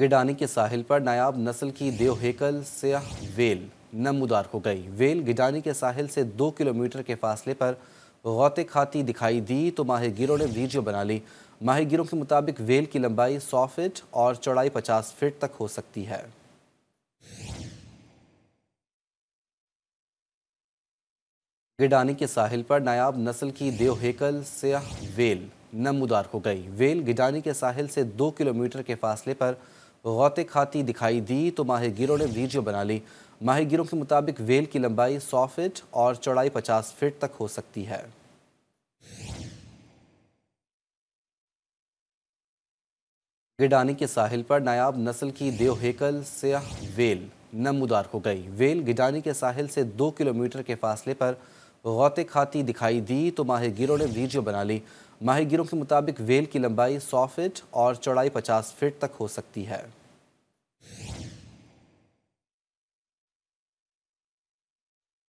गिडानी के साहिल पर नायाब नस्ल की देवहेकल हेकल सयाह वेल नमदार हो गई वेल गिडानी के साहिल से दो किलोमीटर के फासले पर गौत खाती दिखाई दी तो माहिगीरों ने वीडियो बना ली माहिगीरों के मुताबिक वेल की लंबाई सौ फिट और चौड़ाई पचास फिट तक हो सकती है गिडानी के साहिल पर नायाब नस्ल की देवहेकल हेकल सयाह वेल नमदार हो गई वेल गिडानी के साहिल से दो किलोमीटर के फासले पर गौत खाती दिखाई दी तो माही गिरों ने वीडियो बना ली माही गिरों के मुताबिक वेल की लंबाई 100 फीट और चौड़ाई 50 फीट तक हो सकती है गिडानी के साहिल पर नायाब नस्ल की देवहेकल हेकल सयाह वेल नमदार हो गई वेल गिडानी के साहिल से दो किलोमीटर के फासले पर गौत खाती दिखाई दी तो माहिर गिरों ने वीडियो बना ली माहिर गिरों के मुताबिक वेल की लंबाई सौ फिट और चौड़ाई पचास फिट तक हो सकती है